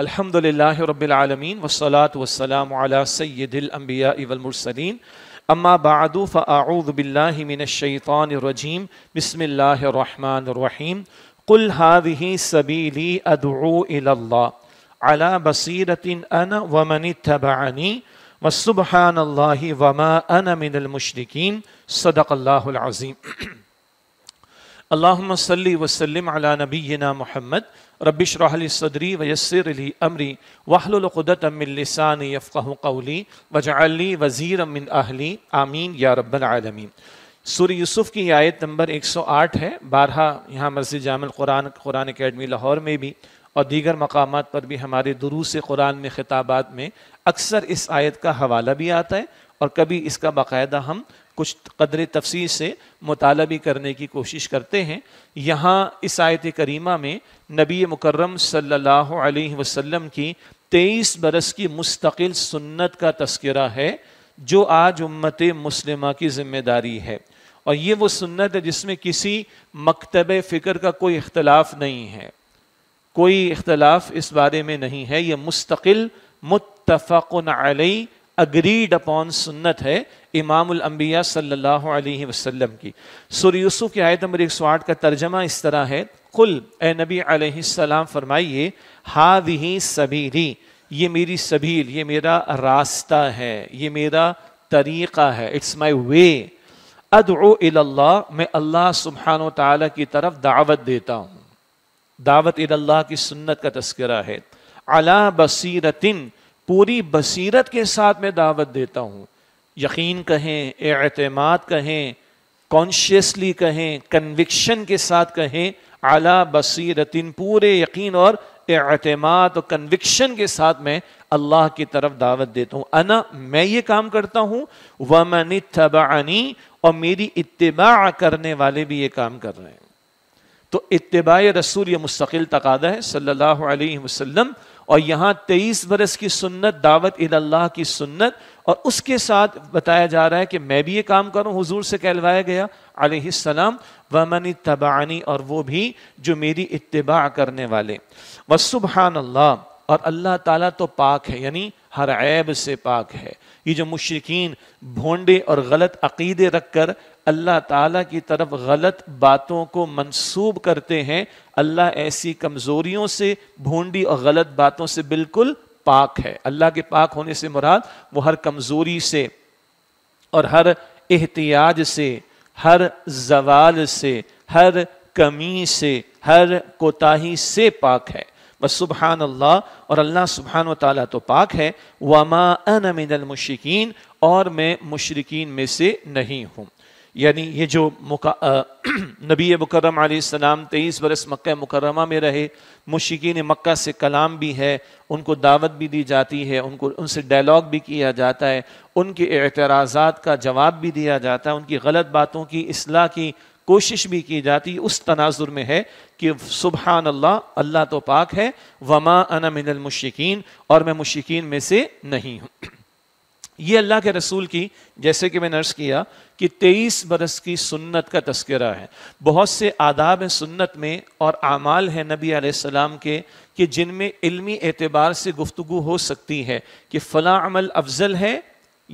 अल्हम्दुलिल्लाह रब्बिलआलमीन वस्सलातु वस्सलामु अला सय्यिदिल अंबिया वल मुरसलीन अम्मा बअदु फअऊज़ु बिल्लाहि मिनश शैतानिर रजीम बिस्मिल्लाहिर रहमानिर रहीम कुल हादिही सबीली अदऊ इलल्लाह अला बसीरतिन अना व मन इत्तबअनी वसुबहानल्लाहि वमा अना मिनल मुशरिकीन सदकल्लाहुल अजीम अल्लाम सल्ली वसलम अला नबीना मोहम्मद रबिश रहली सदरी वयसरली अमरी वाहलक़ुदत अमिलसान यफ़क़ली वजाली वज़ीर अमिन अहली आमीन या रबालमीन सूर यूसुफ़ की आयत नंबर 108 है बारह यहाँ मस्जिद जाम कुरान कुरान अकेडमी लाहौर में भी और दीगर मकाम पर भी हमारे दुरूस कुरान में ख़िताबात में अक्सर इस आयत का हवाला भी आता है और कभी इसका बाकायदा हम कुछ कदर तफसी से मुताल भी करने की कोशिश करते हैं यहाँ इस आयत करीमा में नबी मुकर्रम सम की तेईस बरस की मुस्तकिल सुन्नत का तस्करा है जो आज उम्मत मुस्लिमा की जिम्मेदारी है और ये वो सुन्नत है जिसमें किसी मकतब फ़िक्र का कोई इख्तलाफ नहीं है कोई इख्तलाफ इस बारे में नहीं है यह मुस्तकिल मुतफ़न अलई अग्रीड अपॉन सुन्नत है इमामुल सल्लल्लाहु अलैहि वसल्लम की सुर यूसुफ की आयत नंबर एक 108 का तर्जमा इस तरह है कुल ए नबी अलैहिस्सलाम फरमाइए हादिही सबीरी ये मेरी सबील ये मेरा रास्ता है ये मेरा तरीक़ा है इट्स माई वे अदो अल्लाह मैं अल्लाह सुबहान तला की तरफ दावत देता हूँ दावत अल्लाह की सुन्नत का तस्करा है अला बसीरतिन पूरी बसीरत के साथ मैं दावत देता हूँ यकीन कहें एतमाद कहें कॉन्शियसली कहें कन्विक्शन के साथ कहें आला बसीरतिन पूरे यकीन और एतमाद और कन्विक्शन के साथ मैं अल्लाह की तरफ दावत देता हूँ अना मैं ये काम करता हूँ वमन तबानी और मेरी इतबा करने वाले भी ये काम कर रहे हैं तो इतबा रसूल ये मुस्तकिल तकादा है सल्लल्लाहु अलैहि वसल्लम और यहाँ तेईस बरस की सुन्नत दावत अल्लाह की सुन्नत और उसके साथ बताया जा रहा है कि मैं भी ये काम करूं हुजूर से कहलवाया गया अलैहिस्सलाम व मन तबानी और वो भी जो मेरी इत्तबा करने वाले व सुबहान अल्लाह और अल्लाह ताला तो पाक है यानी हर ऐब से पाक है ये जो मुशरकिन भोंडे और गलत अकीदे रख कर अल्लाह ताला की तरफ गलत बातों को मंसूब करते हैं अल्लाह ऐसी कमज़ोरियों से भोंडी और गलत बातों से बिल्कुल पाक है अल्लाह के पाक होने से मुराद वो हर कमज़ोरी से और हर एहतियाज से हर जवाल से हर कमी से हर कोताही से पाक है सुबहान अल्लाह और अल्लाह सुबहान ताली तो पाक है वमा अनमिनल और मैं मुशरकिन में से नहीं हूँ यानी ये जो मुका नबी मुकरम आसमाम तेईस बरस मक् मुकरमा में रहे मुशिकीन मक्का से कलाम भी है उनको दावत भी दी जाती है उनको उनसे डायलॉग भी किया जाता है उनके एतराज़ात का जवाब भी दिया जाता है उनकी गलत बातों की असलाह की कोशिश भी की जाती उस तनाजुर में है कि सुबहान अल्लाह अल्लाह तो पाक है वमा अना मिनल मुशिकीन और मैं मुशिकीन में से नहीं हूँ ये अल्लाह के रसूल की जैसे कि मैंने अर्ज़ किया कि 23 बरस की सुन्नत का तस्करा है बहुत से आदाब हैं सुन्नत में और आमाल हैं नबी आसमाम के कि जिनमें इल्मी एतबार से गुफ्तु हो सकती है कि फ़लाँ अमल अफजल है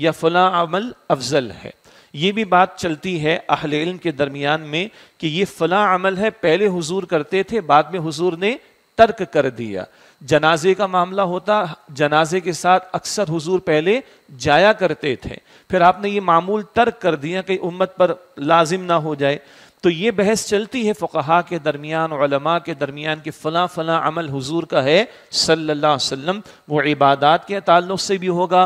या फलाँ अमल अफजल है ये भी बात चलती है अहल इल्म के दरमियान में कि ये फला अमल है पहले हुजूर करते थे बाद में हुजूर ने तर्क कर दिया जनाजे का मामला होता जनाजे के साथ अक्सर हुजूर पहले जाया करते थे फिर आपने ये मामूल तर्क कर दिया कि उम्मत पर लाजिम ना हो जाए तो ये बहस चलती है फ़ुकहा के दरमियान ओलमा के दरमियान के फ़लाँ फ़लाँ अमल हुजूर का है सल्ला वसल्लम वो इबादत के ताल्लुक से भी होगा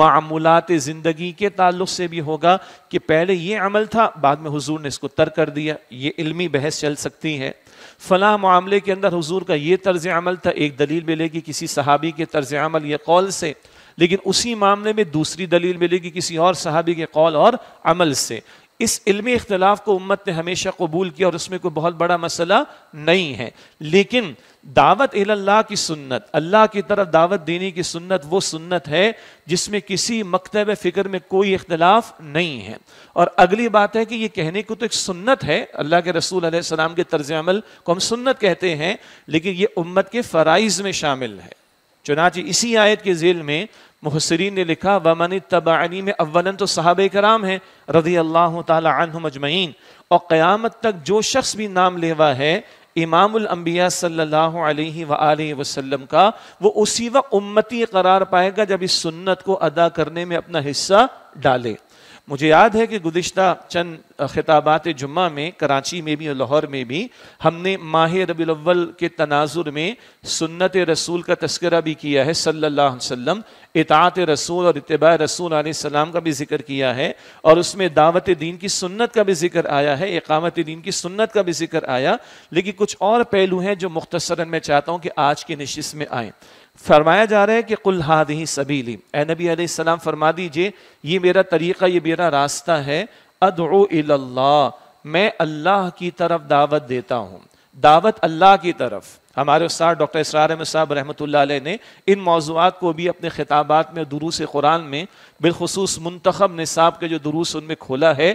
मामूलत ज़िंदगी के ताल्लुक से भी होगा कि पहले ये अमल था बाद में हुजूर ने इसको तर कर दिया ये इल्मी बहस चल सकती है फला मामले के अंदर हुजूर का ये तर्ज अमल था एक दलील मिलेगी किसी सहाबी के तर्ज अमल या कौल से लेकिन उसी मामले में दूसरी दलील मिलेगी किसी और सहाबी के कौल और अमल से इस इल्मी इख्तलाफ को उम्मत ने हमेशा कबूल किया और उसमें कोई बहुत बड़ा मसला नहीं है लेकिन दावत अल्लाह की सुन्नत अल्लाह की तरफ दावत देने की सुन्नत वो सुन्नत है जिसमें किसी मकतब फ़िक्र में कोई इख्तलाफ नहीं है और अगली बात है कि ये कहने को तो एक सुन्नत है अल्लाह के रसूल सलाम के तर्ज अमल को हम सुन्नत कहते हैं लेकिन ये उम्मत के फ़राइज़ में शामिल है चुनाच इसी आयत के झेल में मुहसरीन ने लिखा वमन तबानी में अवला तो साहब कराम है रज़ी अल्लाह तहम और क्यामत तक जो शख्स भी नाम लेवा है इमामबिया सल्लल्लाहु अलैहि वसल्लम वसल्लम का वो उसी वक्त उम्मती करार पाएगा जब इस सुन्नत को अदा करने में अपना हिस्सा डाले मुझे याद है कि गुज्त चंद खिताबात जुम्मा में कराची में भी और लाहौर में भी हमने माह रबीवल के तनाजुर में सुन्नत रसूल का तस्करा भी किया है सल्ला वसम इतात रसूल और इतबा रसूल आसमाम का भी जिक्र किया है और उसमें दावत दीन की सुन्नत का भी जिक्र आया है एकामत दीन की सुन्नत का भी जिक्र आया लेकिन कुछ और पहलू हैं जो मुख्तसरा मैं चाहता हूँ कि आज की नशिस में आएँ फरमाया जा रहा है कि कुल हाद ही सबीली ए नबी आसमाम फरमा दीजिए ये मेरा तरीक़ा ये मेरा रास्ता है अदो मैं अल्लाह की तरफ दावत देता हूँ दावत अल्लाह की तरफ हमारे उस्ताद डॉक्टर इसरार अहमद साहब रहमत ने इन मौजूद को भी अपने खिताबात में दुरूस कुरान में बिलखसूस मंतखब निसाब के जो दुरूस उनमें खोला है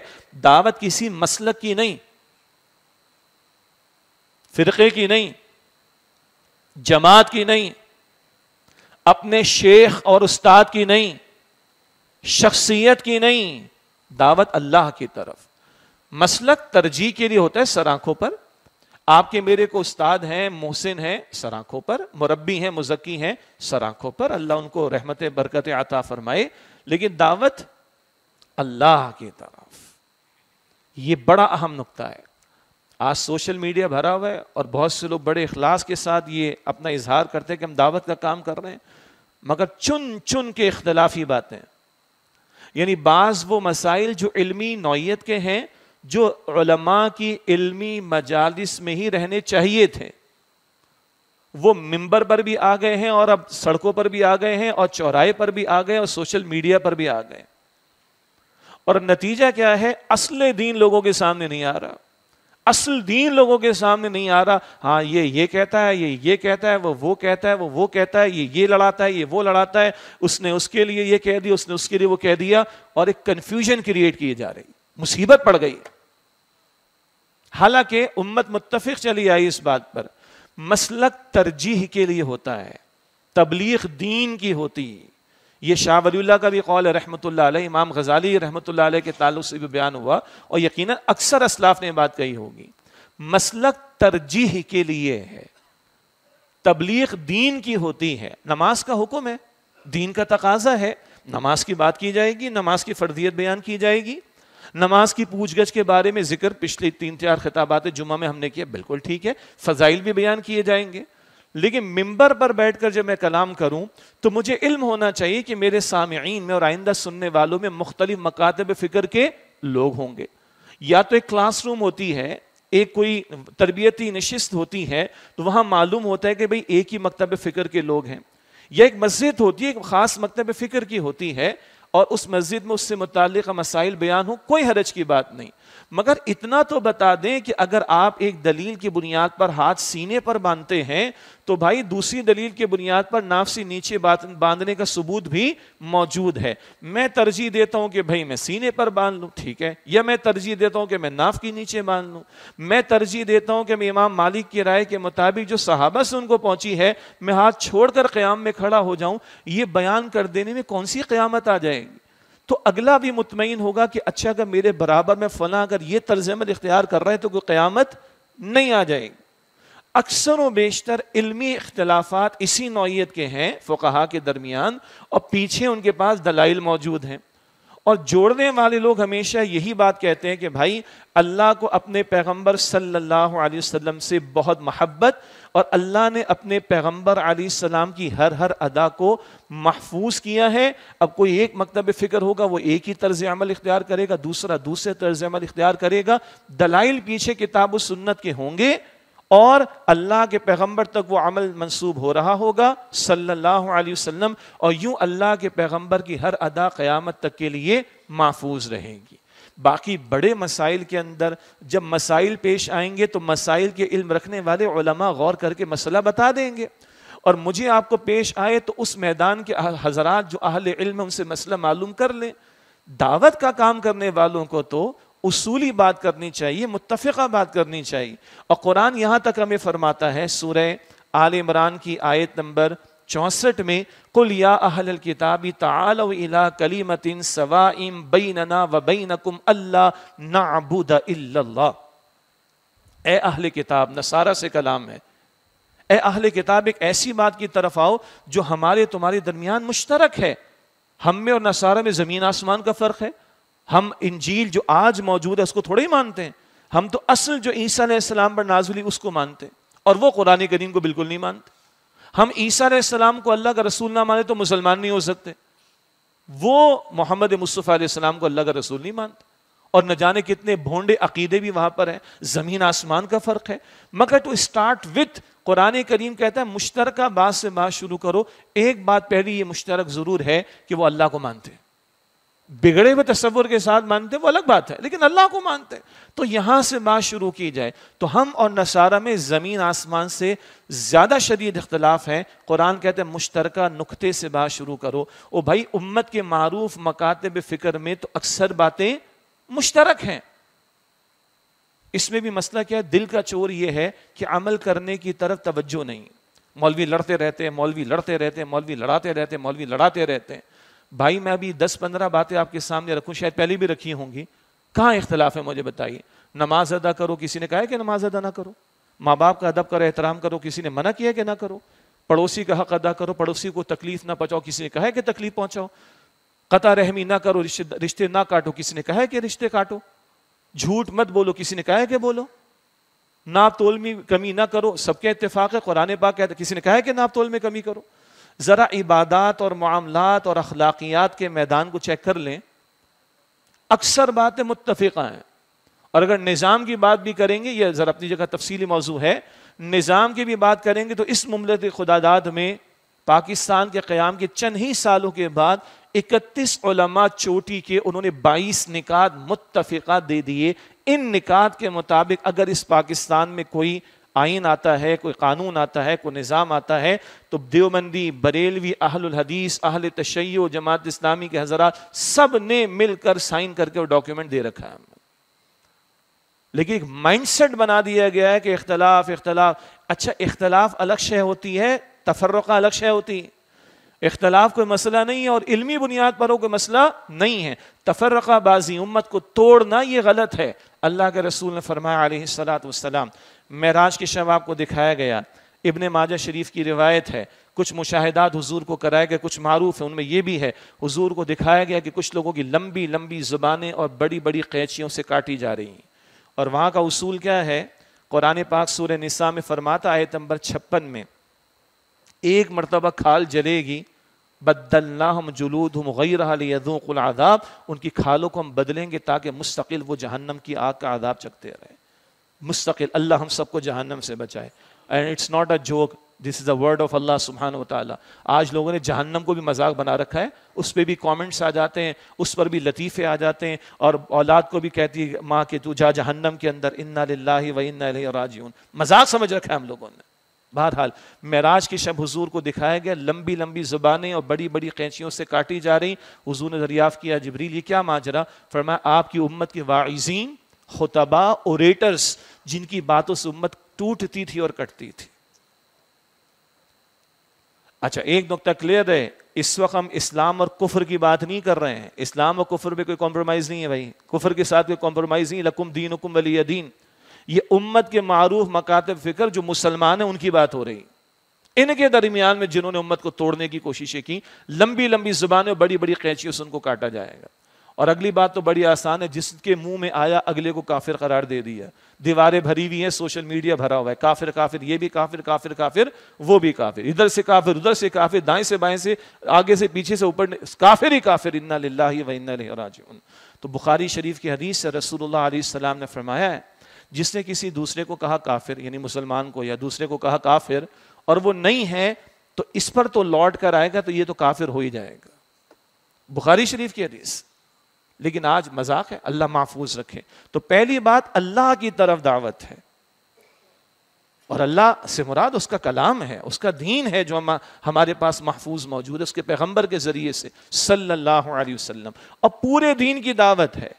दावत किसी मसल की नहीं फ़िरक़े की नहीं जमात की नहीं अपने शेख और उस्ताद की नहीं शख्सियत की नहीं दावत अल्लाह की तरफ मसलक तरजीह के लिए होता है सराखों पर आपके मेरे को उस्ताद हैं मोहसिन हैं सराखों पर मुरबी हैं मुजक्की हैं सराखों पर अल्लाह उनको रहमत बरकत आता फरमाए लेकिन दावत अल्लाह की तरफ ये बड़ा अहम नुकता है आज सोशल मीडिया भरा हुआ है और बहुत से लोग बड़े अखलास के साथ ये अपना इजहार करते हैं कि हम दावत का काम कर रहे हैं मगर चुन चुन के इख्तलाफी बातें यानी बाज़ वो मसाइल जो इलमी नौीयत के हैं जो उलमा की इल्मी मजालिस में ही रहने चाहिए थे वो मिंबर पर भी आ गए हैं और अब सड़कों पर भी आ गए हैं और चौराहे पर भी आ गए और सोशल मीडिया पर भी आ गए और नतीजा क्या है असले दीन लोगों के सामने नहीं आ रहा असल दीन लोगों के सामने नहीं आ रहा हाँ ये ये कहता है ये ये कहता है वो वो कहता है वो वो कहता है ये ये लड़ाता है ये वो लड़ाता है उसने उसके लिए ये कह दिया उसने उसके लिए वो कह दिया और एक कंफ्यूजन क्रिएट की जा रही मुसीबत पड़ गई हालांकि उम्मत मुतफिक चली आई इस बात पर मसलक तरजीह के लिए होता है तबलीग दीन की होती है ये शाह वली का भी कौल है रहमत इमाम गजाली रहमत के ताल्लुक से भी बयान हुआ और यकीन अक्सर असलाफ ने बात कही होगी मसल तरजीह के लिए है तबलीग दीन की होती है नमाज का हुक्म है दीन का तक है नमाज की बात की जाएगी नमाज की फर्दियत बयान की जाएगी नमाज की पूछ गछ के बारे में जिक्र पिछले तीन चार खिताबात जुमा में हमने किया बिल्कुल ठीक है फजाइल भी बयान किए जाएंगे लेकिन मिंबर पर बैठकर जब मैं कलाम करूं तो मुझे इल्म होना चाहिए कि मेरे सामीन में और आइंदा सुनने वालों में मुख्तलिफ मकातब फ़िक्र के लोग होंगे या तो एक क्लासरूम होती है एक कोई तरबियती नशस्त होती है तो वहां मालूम होता है कि भाई एक ही मकतब फ़िक्र के लोग हैं या एक मस्जिद होती है एक ख़ास मकतब फ़िक्र की होती है और उस मस्जिद में उससे मुतल मसाइल बयान हो कोई हरज की बात नहीं मगर इतना तो बता दें कि अगर आप एक दलील की बुनियाद पर हाथ सीने पर बांधते हैं तो भाई दूसरी दलील की बुनियाद पर से नीचे बांधने का सबूत भी मौजूद है मैं तरजीह देता हूं कि भाई मैं सीने पर बांध लूँ ठीक है या मैं तरजीह देता हूं कि मैं नाफ के नीचे बांध लूँ मैं तरजीह देता हूं कि मैं इमाम मालिक की राय के मुताबिक जो सहाबा से उनको पहुंची है मैं हाथ छोड़कर क्याम में खड़ा हो जाऊं ये बयान कर देने में कौन सी क्यामत आ जाएगी तो अगला भी मुतमिन होगा कि अच्छा अगर मेरे बराबर में फ़ला अगर ये तर्ज अमल इख्तियार कर रहा है तो कोई क़्यामत नहीं आ जाएगी अक्सर व बेशतर इलमी इख्तलाफात इसी नौीयत के हैं फ़ुकाहा के दरमियान और पीछे उनके पास दलाइल मौजूद हैं और जोड़ने वाले लोग हमेशा यही बात कहते हैं कि भाई अल्लाह को अपने पैगंबर सल्लल्लाहु अलैहि वसल्लम से बहुत महब्बत और अल्लाह ने अपने पैगंबर सलाम की हर हर अदा को महफूज किया है अब कोई एक मकतब फ़िक्र होगा वो एक ही तर्ज अमल इख्तियार करेगा दूसरा दूसरे तर्ज अमल इख्तियार करेगा दलाइल पीछे किताब सुन्नत के होंगे और अल्लाह के पैगंबर तक वो अमल मंसूब हो रहा होगा सल्लल्लाहु अलैहि वसल्लम और यूं अल्लाह के पैगंबर की हर अदा क़यामत तक के लिए महफूज रहेगी बाकी बड़े मसाइल के अंदर जब मसाइल पेश आएंगे तो मसाइल के इल्म रखने वाले उलमा गौर करके मसला बता देंगे और मुझे आपको पेश आए तो उस मैदान के हजरात जो अहल इल्म उनसे मसला मालूम कर लें दावत का काम करने वालों को तो उसूली बात करनी चाहिए मुतफ़ा बात करनी चाहिए और कुरान यहाँ तक हमें फरमाता है सूर्य आल इमरान की आयत नंबर चौंसठ में कुल या अहल किताब तला कलीमतिन सवाइम बैनना व बैनकुम अल्लाह नाबूद ए अहल किताब नसारा से कलाम है ए अहल किताब एक ऐसी बात की तरफ आओ जो हमारे तुम्हारे दरमियान मुश्तरक है हम में और नसारा में ज़मीन आसमान का फ़र्क है हम इंजील जो आज मौजूद है उसको थोड़े ही मानते हैं हम तो असल जो ईसा सलाम पर नाजुली उसको मानते हैं और वो कुरान करीम को बिल्कुल नहीं मानते हम ईसा सलाम को अल्लाह का रसूल ना माने तो मुसलमान नहीं हो सकते वो मोहम्मद मुस्तफ़ा सलाम को अल्लाह का रसूल नहीं मानते और न जाने कितने भोंडे अकीदे भी वहां पर हैं ज़मीन आसमान का फ़र्क है मगर टू तो स्टार्ट विथ कुरान करीम कहता है मुश्तरक बात से बात शुरू करो एक बात पहली ये मुश्तरक ज़रूर है कि वो अल्लाह को मानते हैं बिगड़े हुए तस्वुर के साथ मानते हैं वो अलग बात है लेकिन अल्लाह को मानते हैं तो यहां से बात शुरू की जाए तो हम और नसारा में ज़मीन आसमान से ज़्यादा शदीद इख्तलाफ है कुरान कहते हैं मुश्तर नुकते से बात शुरू करो ओ भाई उम्मत के मारूफ मकातब फ़िक्र में तो अक्सर बातें मुश्तरक हैं इसमें भी मसला क्या है दिल का चोर यह है कि अमल करने की तरफ तवज्जो नहीं मौलवी लड़ते रहते हैं मौलवी लड़ते रहते हैं मौलवी लड़ाते रहते हैं मौलवी लड़ाते रहते हैं भाई मैं अभी दस पंद्रह बातें आपके सामने रखूं शायद पहले भी रखी होंगी कहाँ इख्तलाफ है मुझे बताइए नमाज अदा करो किसी ने कहा है कि नमाज अदा ना करो माँ बाप का अदब करो एहतराम करो किसी ने मना किया कि ना करो पड़ोसी का हक अदा करो पड़ोसी को तकलीफ ना पहुँचाओ किसी ने कहा है कि तकलीफ पहुँचाओ कता रहमी ना करो रिश्ते रिश्ते ना काटो किसी ने कहा है कि रिश्ते काटो झूठ मत बोलो किसी ने कहा है कि बोलो नाप तोल में कमी ना करो सबके इतफाक है कुरान पाक कहता किसी ने कहा है कि नाप तोल में कमी करो ज़रा इबादत और मामलात और अखलाकियात के मैदान को चेक कर लें अक्सर बातें मुतफ़ा हैं और अगर निज़ाम की बात भी करेंगे यह ज़रा अपनी जगह तफसीली मौजू है निज़ाम की भी बात करेंगे तो इस ममलत खुदादाद में पाकिस्तान के क़्याम के चंद ही सालों के बाद इकतीस चोटी के उन्होंने बाईस निकात मुतफ़ा दे दिए इन निकात के मुताबिक अगर इस पाकिस्तान में कोई आइन आता है कोई कानून आता है कोई निज़ाम आता है तो देवबंदी बरेलवी अहल हदीस अहल तशै जमात इस्लामी के हजरा सब ने मिलकर साइन करके वो डॉक्यूमेंट दे रखा है लेकिन एक माइंडसेट बना दिया गया है कि इख्तलाफ इख्तलाफ अच्छा इख्तलाफ अलग शय होती है तफरका अलग शय होती है इख्तलाफ कोई मसला नहीं है और इल्मी बुनियाद पर कोई मसला नहीं है तफरका बाजी उम्मत को तोड़ना ये गलत है अल्लाह के रसूल ने फरमाया सलात वसलाम महराज की शव आपको दिखाया गया इबन माजा शरीफ की रिवायत है कुछ मुशाहदात हुजूर को कराए गए कुछ मरूफ है उनमें यह भी है हुजूर को दिखाया गया कि कुछ लोगों की लंबी लंबी ज़ुबानें और बड़ी बड़ी कैचियों से काटी जा रही हैं और वहाँ का उसूल क्या है कुरान पाक सूर निसा में फरमाता आयत नंबर छप्पन में एक मरतबा खाल जलेगी बदलना हम जुलूद हम आदाब उनकी खालों को हम बदलेंगे ताकि मुस्तकिल वो जहन्नम की आग का आदाब चकते रहे मुस्तकिल अल्लाह हम सबको जहन्नम से बचाए and it's not a joke this is a word of Allah सुबहान वाली आज लोगों ने जहन्नम को भी मजाक बना रखा है उस पर भी कॉमेंट्स आ जाते हैं उस पर भी लतीफ़े आ जाते हैं और औलाद को भी कहती है माँ के तू जा जहन्नम के अंदर इन्ना लाला व इन्ना मजाक समझ रखा है हम लोगों ने बहरहाल महराज के शब हजूर को दिखाया गया लंबी लंबी जुबानें और बड़ी बड़ी कैंचियों से काटी जा रही हजूर ने दरियाफ़ किया जबरील ये क्या माजरा फरमाया आपकी उम्मत के वाइजीन खुतबा ओरेटर्स जिनकी बातों से उम्मत टूटती थी और कटती थी अच्छा एक नुकता क्लियर है इस वक्त हम इस्लाम और कुफर की बात नहीं कर रहे हैं इस्लाम और कुफर में कोई कॉम्प्रोमाइज़ नहीं है भाई कुफर के साथ कोई कॉम्प्रोमाइज़ नहीं लकुम दीन हुकुम वली दीन ये उम्मत के मारूफ मकातब फ़िक्र जो मुसलमान है उनकी बात हो रही इनके दरमियान में जिन्होंने उम्मत को तोड़ने की कोशिशें की लंबी लंबी जुबान और बड़ी बड़ी कैंचियों से उनको काटा जाएगा और अगली बात तो बड़ी आसान है जिसके मुंह में आया अगले को काफिर करार दे दिया दीवारें भरी हुई हैं सोशल मीडिया भरा हुआ है काफिर काफिर ये भी काफिर काफिर काफिर वो भी काफिर इधर से काफिर उधर से काफिर दाएं से बाएं से आगे से पीछे से ऊपर काफिर ही काफिर इन्ना लाला व इन्ना तो बुखारी शरीफ की हदीस से रसूलुल्लाह ने फरमाया है जिसने किसी दूसरे को कहा काफिर यानी मुसलमान को या दूसरे को कहा काफिर और वो नहीं है तो इस पर तो लौट कर आएगा तो ये तो काफिर हो ही जाएगा बुखारी शरीफ की हदीस लेकिन आज मजाक है अल्लाह महफूज रखे तो पहली बात अल्लाह की तरफ दावत है और अल्लाह से मुराद उसका कलाम है उसका दीन है जो हम हमारे पास महफूज मौजूद है उसके पैगंबर के ज़रिए से सल्लल्लाहु अलैहि वसल्लम और पूरे दीन की दावत है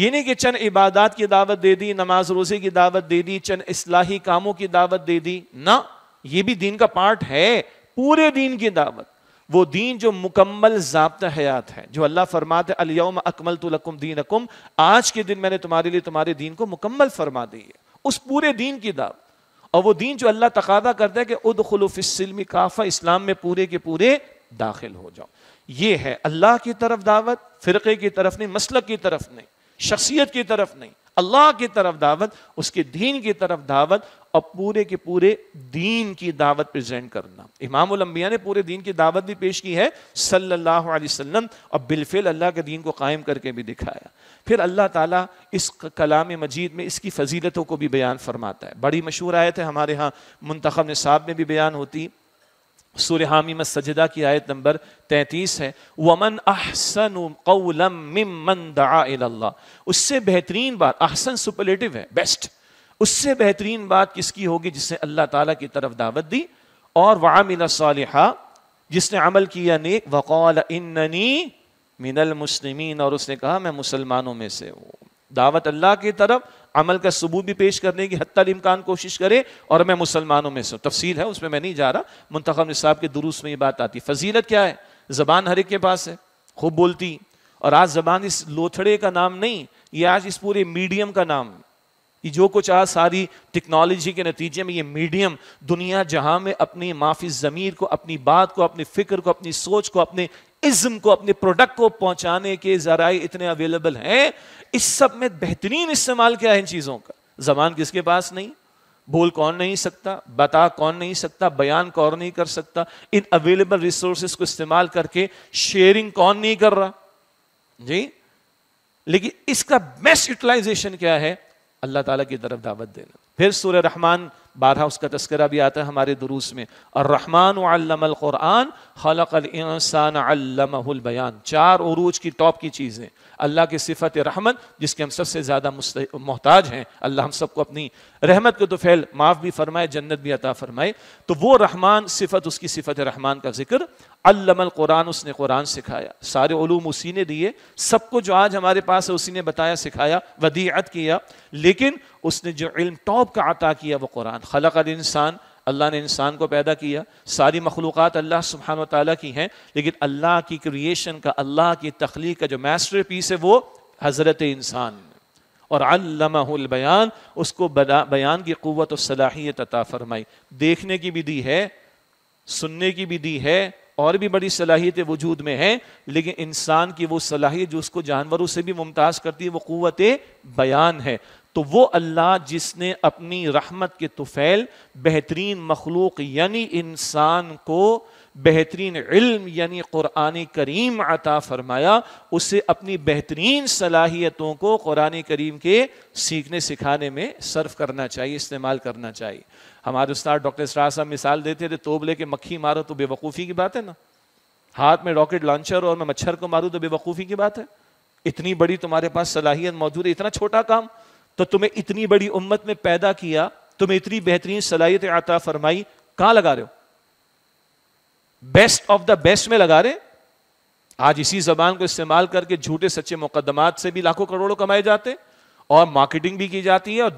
ये नहीं कि चंद इबादत की दावत दे दी नमाज रोज़े की दावत दे दी चंद इस्लाही कामों की दावत दे दी ना ये भी दीन का पार्ट है पूरे दीन की दावत वो दीन जो मुकम्मल जबता हयात है जो अल्लाह फरमाते अलियम अकमल तुलकुम दीन अकुम आज के दिन मैंने तुम्हारे लिए तुम्हारे दीन को मुकम्मल फरमा दी है उस पूरे दीन की दाव और वो दीन जो अल्लाह तकादा करता है कि उद खलुफ़िसमी काफ़ा इस्लाम में पूरे के पूरे दाखिल हो जाओ ये है अल्लाह की तरफ दावत फ़िरक़े की तरफ नहीं मसल की तरफ नहीं शख्सियत की तरफ नहीं अल्लाह की तरफ दावत उसके दीन की तरफ दावत और पूरे के पूरे दीन की दावत प्रेजेंट करना इमाम अम्बिया ने पूरे दीन की दावत भी पेश की है सल्लल्लाहु अलैहि वसल्लम और बिलफिल अल्लाह के दीन को कायम करके भी दिखाया फिर अल्लाह ताला इस कलाम मजीद में इसकी फजीलतों को भी बयान फरमाता है बड़ी मशहूर आयत है हमारे यहाँ मुंतखब निसाब में भी बयान होती सूर्य हामीम सजदा की आयत नंबर 33 है वमन अहसन कौलम मिमन दा उससे बेहतरीन बात अहसन सुपलेटिव है बेस्ट उससे बेहतरीन बात किसकी होगी जिसने अल्लाह ताला की तरफ दावत दी और वामिला जिसने अमल किया नेक वकौल इन्ननी मिनल मुस्लिमीन और उसने कहा मैं मुसलमानों में से हूँ दावत अल्लाह की तरफ अमल का सबूत भी पेश करने की हत्या इम्कान कोशिश करे और मैं मुसलमानों में से हूँ तफसील है उसमें मैं नहीं जा रहा मुंतखब साहब के दुरुस में ये बात आती फजीलत क्या है ज़बान हर एक के पास है खूब बोलती और आज ज़बान इस लोथड़े का नाम नहीं ये आज इस पूरे मीडियम का नाम है ये जो कुछ आज सारी टेक्नोलॉजी के नतीजे में ये मीडियम दुनिया जहां में अपनी माफी ज़मीर को अपनी बात को अपनी फिक्र को अपनी सोच को अपने इज्म को अपने प्रोडक्ट को पहुंचाने के ज़राए इतने अवेलेबल हैं इस सब में बेहतरीन इस्तेमाल क्या है इन चीज़ों का जबान किसके पास नहीं बोल कौन नहीं सकता बता कौन नहीं सकता बयान कौन नहीं कर सकता इन अवेलेबल रिसोर्सेज को इस्तेमाल करके शेयरिंग कौन नहीं कर रहा जी लेकिन इसका बेस्ट यूटिलाइजेशन क्या है अल्लाह ताला की तरफ दावत देना फिर सूर रहमान बारह उसका तस्करा भी आता है हमारे दुरूस में और रहमान क़ुरान बयान चार उरूज की टॉप की चीज़ें अल्लाह की सिफत रहमत जिसके हम सबसे ज़्यादा मोहताज हैं अल्लाह हम सबको अपनी रहमत को तो फैल माफ़ भी फरमाए जन्नत भी अता फरमाए तो वो रहमान सिफत उसकी सिफत रहमान का जिक्र अल्लमल कुरान उसने कुरान सिखाया सारे ूम उसी ने दिए सबको जो आज हमारे पास है उसी ने बताया सिखाया वदीयत किया लेकिन उसने जो इल्म टॉप का अता किया वो कुरान खलक इंसान अल्लाह ने इंसान को पैदा किया सारी मखलूक़ात अल्लाह सुबहान ताली की हैं लेकिन अल्लाह की क्रिएशन का अल्लाह की तख्लीक का जो मास्टर पीस है वो हज़रत इंसान और अल्लाहुल बयान उसको बयान की क़वत और सलाहियत अता फरमाई देखने की भी दी है सुनने की भी दी है और भी बड़ी सलाहियतें वजूद में हैं लेकिन इंसान की वो सलाहियत जो उसको जानवरों से भी मुमताज करती है वो क़वत बयान है तो वो अल्लाह जिसने अपनी रहमत के तुफ़ैल बेहतरीन मखलूक यानी इंसान को बेहतरीन इल्म यानी क़ुरान करीम अता फरमाया उसे अपनी बेहतरीन सलाहियतों को क़ुरान करीम के सीखने सिखाने में सर्व करना चाहिए इस्तेमाल करना चाहिए हमारे उस्ताद डॉक्टर इसरार साहब मिसाल देते थे तोब के मक्खी मारो तो बेवकूफ़ी की बात है ना हाथ में रॉकेट लॉन्चर और मैं मच्छर को मारूँ तो बेवकूफ़ी की बात है इतनी बड़ी तुम्हारे पास सलाहियत मौजूद है इतना छोटा काम तो तुम्हें इतनी बड़ी उम्मत में पैदा किया तुम्हें इतनी बेहतरीन सलाहियत आता फरमाई कहाँ लगा रहे हो बेस्ट ऑफ द बेस्ट में लगा रहे आज इसी जबान को इस्तेमाल करके झूठे सच्चे मुकदमात से भी लाखों करोड़ों कमाए जाते हैं और मार्केटिंग भी की जाती है और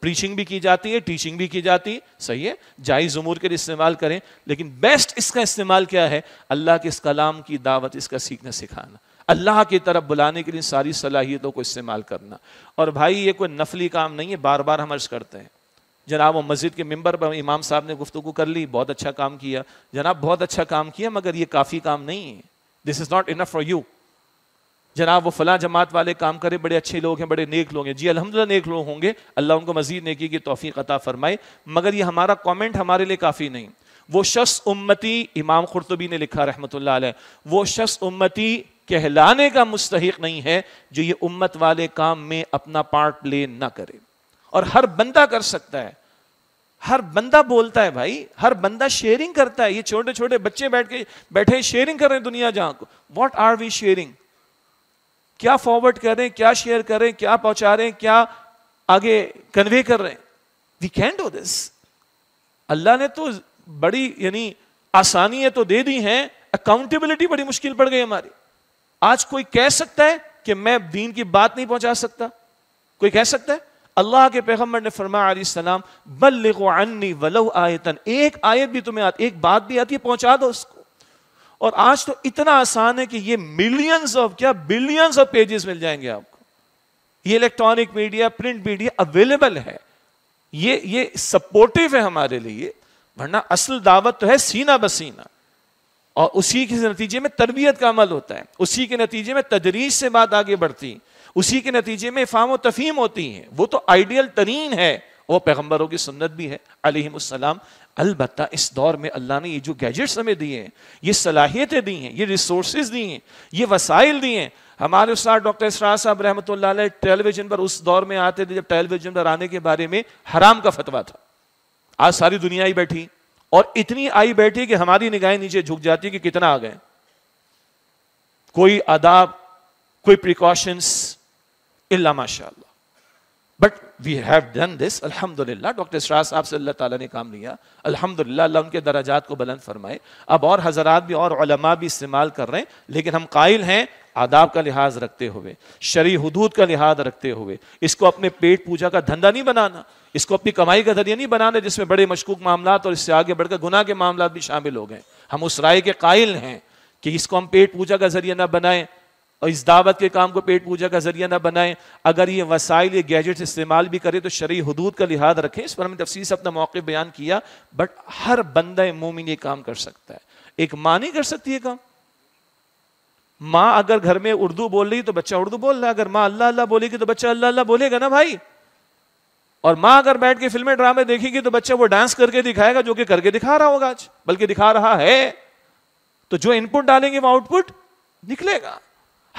प्रीचिंग भी की जाती है टीचिंग भी की जाती है सही है जायज़ उमूर के लिए इस्तेमाल करें लेकिन बेस्ट इसका इस्तेमाल क्या है अल्लाह के इस कलाम की दावत इसका सीखना सिखाना अल्लाह की तरफ बुलाने के लिए सारी सलाहियतों को इस्तेमाल करना और भाई ये कोई नफली काम नहीं है बार बार हम अर्ज करते हैं जनाब वो मस्जिद के मेम्बर पर इमाम साहब ने गुफ्तु कर ली बहुत अच्छा काम किया जनाब बहुत अच्छा काम किया मगर ये काफ़ी काम नहीं है this is not enough for you जनाब वो फला जमात वाले काम करें बड़े अच्छे लोग हैं बड़े नेक लोग हैं जी अलहमदिल्ला नेक लोग होंगे अल्लाह उनको मजीद नेकी की तोफ़ी अता फ़रमाए मगर ये हमारा कॉमेंट हमारे लिए काफ़ी नहीं वो शख्स उम्मती इमाम खुरतबी ने लिखा रहमत वो शख्स उम्मती कहलाने का मुस्तक नहीं है जो ये उम्मत वाले काम में अपना पार्ट प्ले ना करे और हर बंदा कर सकता है हर बंदा बोलता है भाई हर बंदा शेयरिंग करता है ये छोटे छोटे बच्चे बैठ के बैठे शेयरिंग कर रहे हैं दुनिया जहां को वॉट आर वी शेयरिंग क्या फॉरवर्ड कर रहे हैं क्या शेयर कर रहे हैं क्या पहुंचा रहे हैं क्या आगे कन्वे कर रहे हैं we can do this Allah ने तो बड़ी यानी आसानियां तो दे दी हैं अकाउंटेबिलिटी बड़ी मुश्किल पड़ गई हमारी आज कोई कह सकता है कि मैं दीन की बात नहीं पहुंचा सकता कोई कह सकता है अल्लाह के पैगम्बर ने फरमाया बल्ले को अन्नी वलो आयतन एक आयत भी तुम्हें आती एक बात भी आती है पहुंचा दो उसको और आज तो इतना आसान है कि ये मिलियंस ऑफ क्या बिलियंस ऑफ पेजेस मिल जाएंगे आपको ये electronic media print media available है ये ये सपोर्टिव है हमारे लिए वरना असल दावत तो है सीना बसीना और उसी के नतीजे में तरबियत का अमल होता है उसी के नतीजे में तदरीज से बात आगे बढ़ती उसी के नतीजे में फाम तफीम होती है वो तो आइडियल तरीन है वो पैगम्बरों की सुन्नत भी है अलहमसलाम अलबत् इस दौर में अल्लाह ने ये जो गैजेट्स हमें दिए हैं ये सलाहियतें दी हैं ये रिसोर्स दिए हैं ये वसाइल दिए हैं हमारे उस्ताद डॉक्टर इसरा साहब रहमत टेलीविजन पर उस दौर में आते थे जब टेलीविजन पर आने के बारे में हराम का फतवा था आज सारी दुनिया आई बैठी और इतनी आई बैठी कि हमारी निगाहें नीचे झुक जाती कि कितना आ गए कोई आदाब कोई प्रिकॉशंस इला माशा but we have done this अल्हम्दुलिल्लाह डॉक्टर इसरा साहब से अल्लाह ताला ने काम लिया अल्हम्दुलिल्लाह अल्लाह उनके दराजात को बुलंद फरमाए अब और हजरात भी और उलमा भी इस्तेमाल कर रहे हैं लेकिन हम कायल हैं आदाब का लिहाज रखते हुए शरी हदूद का लिहाज रखते हुए इसको अपने पेट पूजा का धंधा नहीं बनाना इसको अपनी कमाई का जरिया नहीं बनाना जिसमें बड़े मशकूक मामला और इससे आगे बढ़कर गुना के मामला भी शामिल हो गए हम उस राय के कायल हैं कि इसको हम पेट पूजा का जरिया ना बनाएं और इस दावत के काम को पेट पूजा का जरिया ना बनाएं अगर ये वसाइल ये गैजेट्स इस्तेमाल भी करें तो शरी हदूद का लिहाज रखें इस पर हमने तफसी से अपना मौके बयान किया बट हर बंदा मोमिन ये काम कर सकता है एक माँ नहीं कर सकती ये काम माँ अगर घर में उर्दू बोल रही तो बच्चा उर्दू बोल रहा है अगर माँ अल्लाह अल्लाह बोलेगी तो बच्चा अल्लाह अल्लाह बोलेगा ना भाई और माँ अगर बैठ के फिल्में ड्रामे देखेगी तो बच्चा वो डांस करके दिखाएगा जो कि करके दिखा रहा होगा आज बल्कि दिखा रहा है तो जो इनपुट डालेंगे वो आउटपुट निकलेगा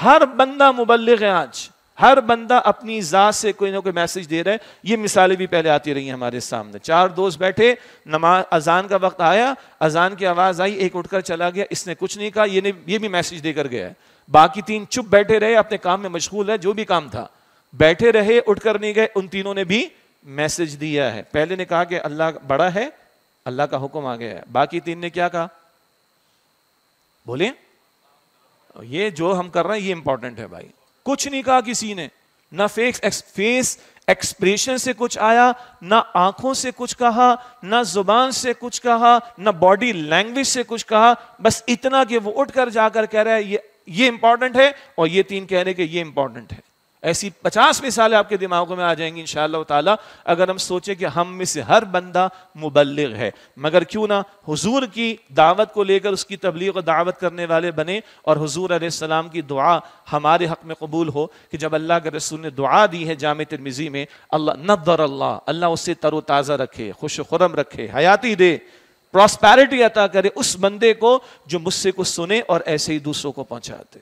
हर बंदा मुबलिक है आज हर बंदा अपनी ज़ात से कोई ना कोई मैसेज दे रहा है ये मिसालें भी पहले आती रही हैं हमारे सामने चार दोस्त बैठे नमाज अजान का वक्त आया अजान की आवाज़ आई एक उठकर चला गया इसने कुछ नहीं कहा ये ने ये भी मैसेज देकर गया है बाकी तीन चुप बैठे रहे अपने काम में मशगूल है जो भी काम था बैठे रहे उठकर नहीं गए उन तीनों ने भी मैसेज दिया है पहले ने कहा कि अल्लाह बड़ा है अल्लाह का हुक्म आ गया है बाकी तीन ने क्या कहा बोले ये जो हम कर रहे हैं ये इंपॉर्टेंट है भाई कुछ नहीं कहा किसी ने ना फेस फेस एक्सप्रेशन से कुछ आया ना आंखों से कुछ कहा ना जुबान से कुछ कहा ना बॉडी लैंग्वेज से कुछ कहा बस इतना कि वो उठ कर जाकर कह रहा है ये ये इंपॉर्टेंट है और ये तीन कह रहे कि ये इंपॉर्टेंट है ऐसी पचास मिसालें आपके दिमागों में आ जाएंगी इन ताला अगर हम सोचें कि हम में से हर बंदा मुबलग है मगर क्यों ना हुजूर की दावत को लेकर उसकी तबलीग और दावत करने वाले बने और हुजूर आसमाम की दुआ हमारे हक में कबूल हो कि जब अल्लाह के रसूल ने दुआ दी है जाम तिरमिज़ी में अल्लाह नदर अल्लाह अल्लाह उससे तरोताज़ा रखे खुश खुरम रखे हयाती दे प्रॉस्पैरिटी अता करे उस बंदे को जो मुझसे कुछ सुने और ऐसे ही दूसरों को पहुँचाते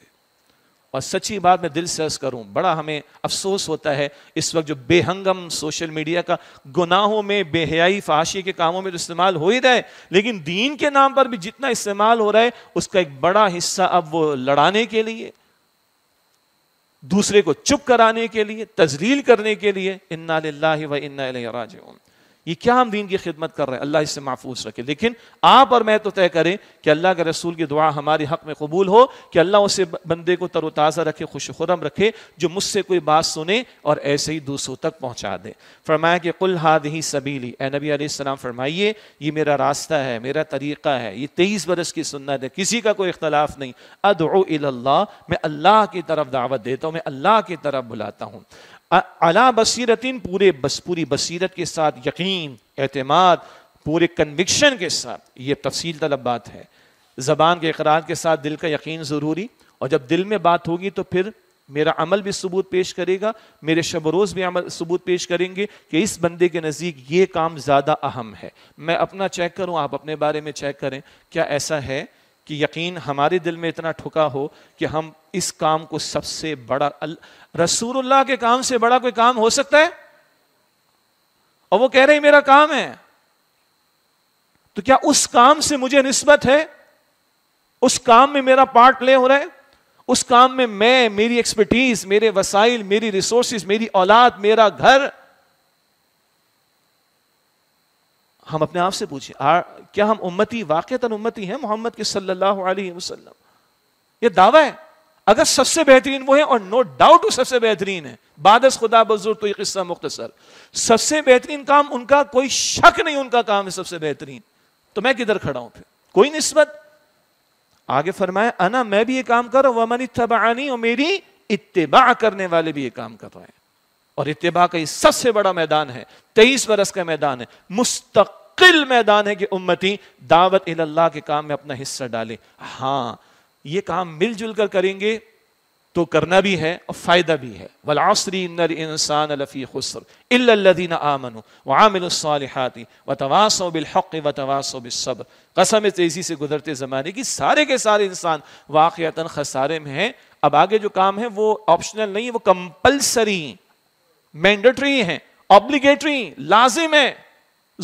और सच्ची बात मैं दिल से अर्ज करूं बड़ा हमें अफसोस होता है इस वक्त जो बेहंगम सोशल मीडिया का गुनाहों में बेहयाई फाशी के कामों में तो इस्तेमाल हो ही रहा है लेकिन दीन के नाम पर भी जितना इस्तेमाल हो रहा है उसका एक बड़ा हिस्सा अब वो लड़ाने के लिए दूसरे को चुप कराने के लिए तजलील करने के लिए इन्ना व इन्ना ये क्या हम दीन की खिदमत कर रहे हैं अल्लाह इससे महफूज रखे लेकिन आप और मैं तो तय करें कि अल्लाह के रसूल की दुआ हमारे हक में कबूल हो कि अल्लाह उसे बंदे को तरोताज़ा रखे खुश खुरम रखे जो मुझसे कोई बात सुने और ऐसे ही दूसरों तक पहुँचा दे फरमाया कि कुल हाद ही सबीली ए नबी आसमाम फरमाइए ये मेरा रास्ता है मेरा तरीक़ा है ये तेईस बरस की सुन्नत है किसी का कोई इख्तलाफ नहीं अदल्ला मैं अल्लाह की तरफ दावत देता हूँ मैं अल्लाह की तरफ बुलाता हूँ अला बसरत पूरे बस पूरी बसीरत के साथ यकीन अतमाद पूरे कन्विक्शन के साथ ये तफसील तलब बात है ज़बान के इकरार के साथ दिल का यकीन ज़रूरी और जब दिल में बात होगी तो फिर मेरा अमल भी सबूत पेश करेगा मेरे शब रोज़ भी अमल सबूत पेश करेंगे कि इस बंदे के नज़दीक ये काम ज़्यादा अहम है मैं अपना चेक करूँ आप अपने बारे में चेक करें क्या ऐसा है कि यकीन हमारे दिल में इतना ठुका हो कि हम इस काम को सबसे बड़ा रसूलुल्लाह के काम से बड़ा कोई काम हो सकता है और वो कह रहे मेरा काम है तो क्या उस काम से मुझे नस्बत है उस काम में मेरा पार्ट प्ले हो रहा है उस काम में मैं मेरी एक्सपर्टीज मेरे वसाइल मेरी रिसोर्सिस मेरी औलाद मेरा घर हम अपने आप से पूछें क्या हम उम्मती वाक़ता उम्मती हैं मोहम्मद के सल्लल्लाहु अलैहि वसल्लम ये दावा है अगर सबसे बेहतरीन वो है और नो डाउट वो सबसे बेहतरीन है बादस खुदा बजूर तो ये किस्सा मुख्तसर सबसे बेहतरीन काम उनका कोई शक नहीं उनका काम है सबसे बेहतरीन तो मैं किधर खड़ा हूं फिर कोई नस्बत आगे फरमाया अना मैं भी ये काम कर रहा हूं वमन तबानी और मेरी इतबा करने वाले भी ये काम कर रहे हैं और इतबा का ये सबसे बड़ा मैदान है तेईस बरस का मैदान है मुस्तकिल मैदान है कि उम्मती दावत इल्लाह के काम में अपना हिस्सा डाले हाँ ये काम मिलजुल कर करेंगे तो करना भी है और फ़ायदा भी है वलासरी इंसान लफ़ी खसर इल्लदीन आमन वामिलसालहती व बिलहक़ व तवासो कसम तेज़ी से गुजरते ज़माने की सारे के सारे इंसान वाक़ता खसारे में हैं अब आगे जो काम है वो ऑप्शनल नहीं है वो कंपलसरी मैंडेटरी हैं ऑब्लिगेटरी लाजिम है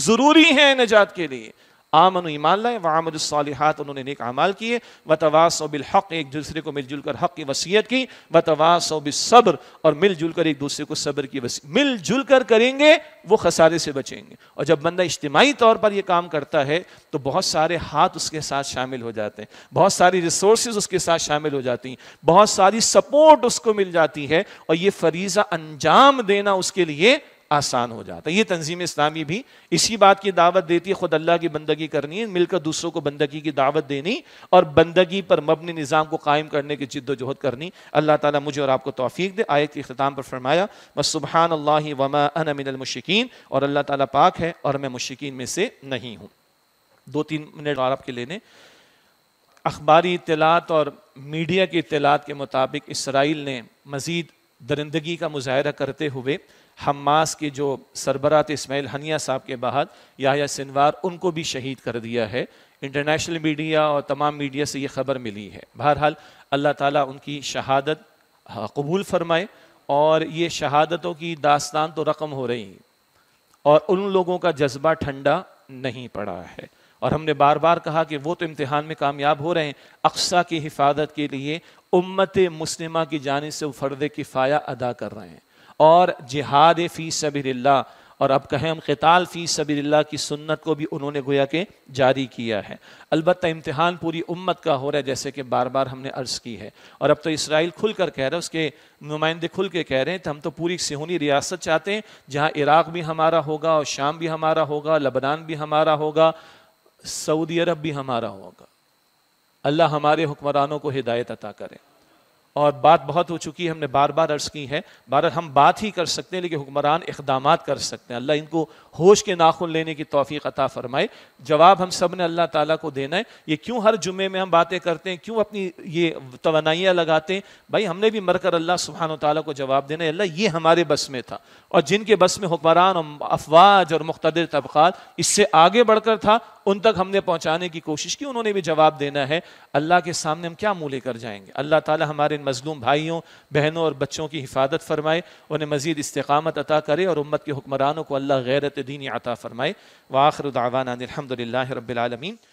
जरूरी है नजात के लिए आमन ईमान लाए व आमदालहत उन्होंने नेक अमाल किए व तवास बिलहक एक दूसरे को मिलजुल कर हक की वसीयत की व तवास बिसब्र और मिलजुल कर एक दूसरे को सब्र की वसी मिलजुल कर करेंगे वो खसारे से बचेंगे और जब बंदा इज्तमाही तौर पर यह काम करता है तो बहुत सारे हाथ उसके साथ शामिल हो जाते हैं बहुत सारी रिसोर्स उसके साथ शामिल हो जाती हैं बहुत सारी सपोर्ट उसको मिल जाती है और ये फरीज़ा अंजाम देना उसके लिए आसान हो जाता है ये तंजीम इस्लामी भी इसी बात की दावत देती है खुद अल्लाह की बंदगी करनी है मिलकर दूसरों को बंदगी की दावत देनी और बंदगी पर मबनी निज़ाम को कायम करने की जिद्दोजहद करनी अल्लाह ताला मुझे और आपको तोफ़ी दे आयत के अख्ताम पर फरमाया मसुबहान अल्लाह वमा और अल्लाह ताला पाक है और मैं मुशिकीन में से नहीं हूँ दो तीन मिनट और आपके लेने अखबारी इतलात और मीडिया की इतलात के मुताबिक इसराइल ने मज़ीद दरिंदगी का मुजाहरा करते हुए हमास के जो सरबरात इसमाइल हनिया साहब के बाद याया सिनवार उनको भी शहीद कर दिया है इंटरनेशनल मीडिया और तमाम मीडिया से ये खबर मिली है बहरहाल अल्लाह ताला उनकी शहादत कबूल फरमाए और ये शहादतों की दास्तान तो रकम हो रही और उन लोगों का जज्बा ठंडा नहीं पड़ा है और हमने बार बार कहा कि वो तो इम्तहान में कामयाब हो रहे हैं अक्सा की हिफाजत के लिए उम्मत मुस्लिमा की जानब से फ़र्द किफ़ाया अदा कर रहे हैं और जिहाद फ़ी सबील्ला और अब कहें हम कताल फ़ी सबी की सुन्नत को भी उन्होंने गोया के जारी किया है अलबत्त इम्तहान पूरी उम्मत का हो रहा है जैसे कि बार बार हमने अर्ज़ की है और अब तो इसराइल खुल कर कह रहे हैं उसके नुमाइंदे खुल के कह रहे हैं तो हम तो पूरी सिहूनी रियासत चाहते हैं जहाँ इराक़ भी हमारा होगा और शाम भी हमारा होगा लबनान भी हमारा होगा सऊदी अरब भी हमारा होगा अल्लाह हमारे हुक्मरानों को हिदायत अता करें और बात बहुत हो चुकी है हमने बार बार अर्ज की है बार हम बात ही कर सकते हैं लेकिन हुक्मरान इकदाम कर सकते हैं अल्लाह इनको होश के नाखुन लेने की तोफ़ी अता फ़रमाए जवाब हम सब ने अल्लाह ताला को देना है ये क्यों हर जुमे में हम बातें करते हैं क्यों अपनी ये तोनाइयाँ लगाते हैं भाई हमने भी मरकर अल्लाह सुबहान तला को जवाब देना है अल्लाह ये हमारे बस में था और जिनके बस में हुक्मरान और अफवाज और मुख्तर तबक़ात इससे आगे बढ़कर था उन तक हमने पहुंचाने की कोशिश की उन्होंने भी जवाब देना है अल्लाह के सामने हम क्या मुँह लेकर जाएंगे अल्लाह ताला हमारे इन मजलूम भाइयों बहनों और बच्चों की हिफाजत फरमाए उन्हें मजीद इस्तकामत अता करे और उम्मत के हुक्मरानों को अल्लाह गैरत दीनी अता फरमाए वाखर दावाना रबालमीन